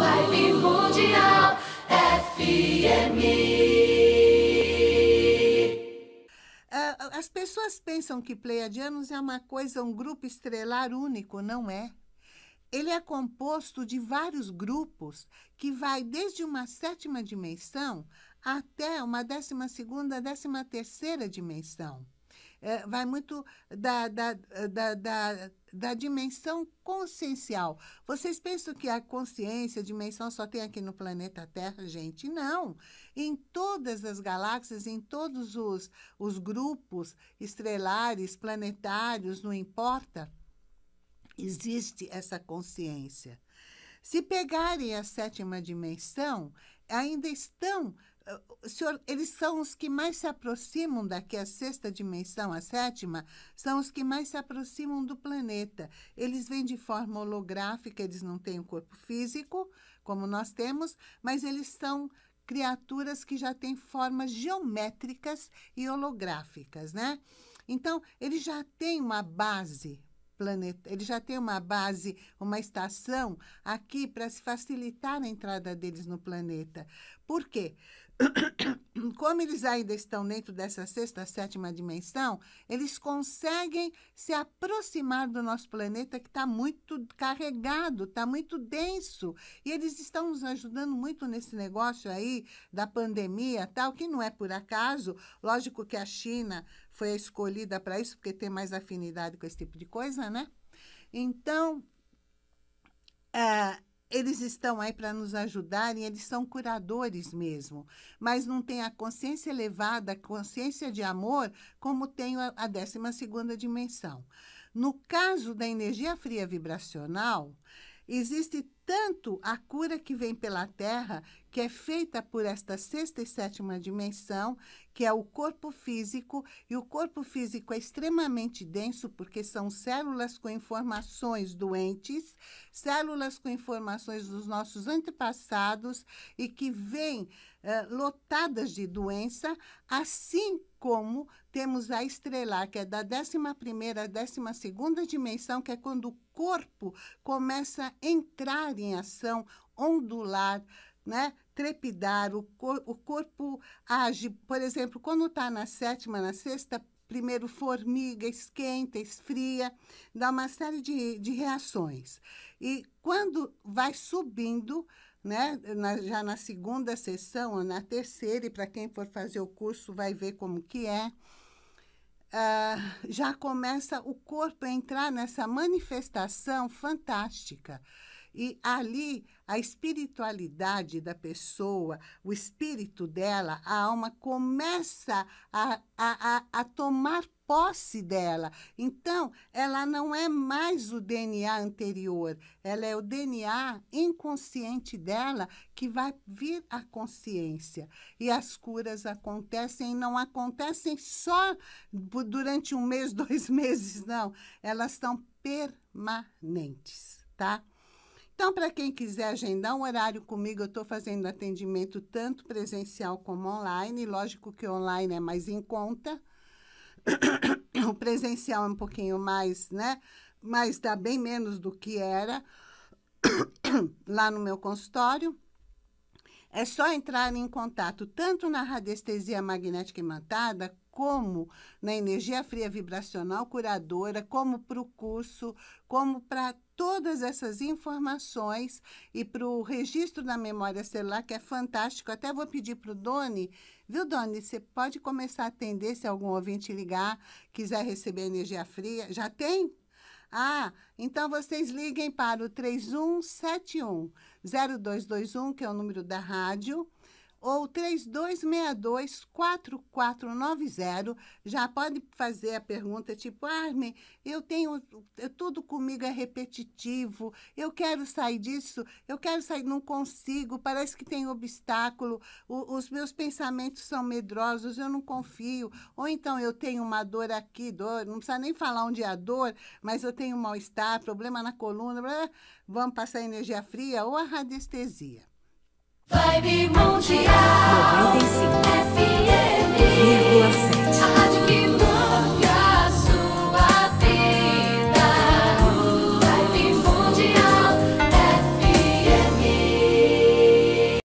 Live Mundial FM. É, as pessoas pensam que Pleiadianos é uma coisa, um grupo estrelar único, não é? Ele é composto de vários grupos que vai desde uma sétima dimensão até uma décima segunda, décima terceira dimensão. É, vai muito da, da, da, da, da dimensão consciencial. Vocês pensam que a consciência, a dimensão, só tem aqui no planeta Terra, gente? Não. Em todas as galáxias, em todos os, os grupos estrelares, planetários, não importa, existe essa consciência. Se pegarem a sétima dimensão, ainda estão senhor, eles são os que mais se aproximam daqui a sexta dimensão, a sétima, são os que mais se aproximam do planeta. Eles vêm de forma holográfica, eles não têm um corpo físico, como nós temos, mas eles são criaturas que já têm formas geométricas e holográficas, né? Então, eles já têm uma base planeta, ele já tem uma base, uma estação aqui para se facilitar a entrada deles no planeta. Por quê? como eles ainda estão dentro dessa sexta, sétima dimensão, eles conseguem se aproximar do nosso planeta que está muito carregado, está muito denso. E eles estão nos ajudando muito nesse negócio aí da pandemia tal, que não é por acaso. Lógico que a China foi escolhida para isso, porque tem mais afinidade com esse tipo de coisa, né? Então, é, eles estão aí para nos ajudarem, eles são curadores mesmo, mas não tem a consciência elevada, a consciência de amor, como tem a 12 dimensão. No caso da energia fria vibracional, existe tanto a cura que vem pela terra, que é feita por esta sexta e sétima dimensão, que é o corpo físico, e o corpo físico é extremamente denso porque são células com informações doentes, células com informações dos nossos antepassados e que vêm eh, lotadas de doença, assim como temos a estrelar, que é da 11ª à 12ª dimensão, que é quando o corpo começa a entrar alinhação, ondular, né? trepidar, o, cor, o corpo age. Por exemplo, quando está na sétima, na sexta, primeiro formiga, esquenta, esfria, dá uma série de, de reações. E quando vai subindo, né? Na, já na segunda sessão ou na terceira, e para quem for fazer o curso vai ver como que é, uh, já começa o corpo a entrar nessa manifestação fantástica. E ali a espiritualidade da pessoa, o espírito dela, a alma começa a, a, a, a tomar posse dela. Então, ela não é mais o DNA anterior, ela é o DNA inconsciente dela que vai vir à consciência. E as curas acontecem, não acontecem só durante um mês, dois meses, não. Elas são permanentes, tá? Então, para quem quiser agendar um horário comigo, eu estou fazendo atendimento tanto presencial como online. Lógico que online é mais em conta. O presencial é um pouquinho mais, né? Mas dá bem menos do que era lá no meu consultório. É só entrar em contato tanto na radiestesia magnética imantada como na energia fria vibracional curadora, como para o curso, como para todas essas informações e para o registro da memória celular, que é fantástico. Até vou pedir para o Doni, viu, Doni? Você pode começar a atender se algum ouvinte ligar, quiser receber energia fria. Já tem? Ah, então vocês liguem para o 3171 0221, que é o número da rádio ou 3262-4490. Já pode fazer a pergunta, tipo, Armin, eu tenho. Tudo comigo é repetitivo, eu quero sair disso, eu quero sair, não consigo, parece que tem obstáculo, o, os meus pensamentos são medrosos, eu não confio. Ou então eu tenho uma dor aqui, dor, não precisa nem falar onde é a dor, mas eu tenho mal-estar, problema na coluna, blá, vamos passar energia fria ou a radiestesia. Vibe Mundial 95,7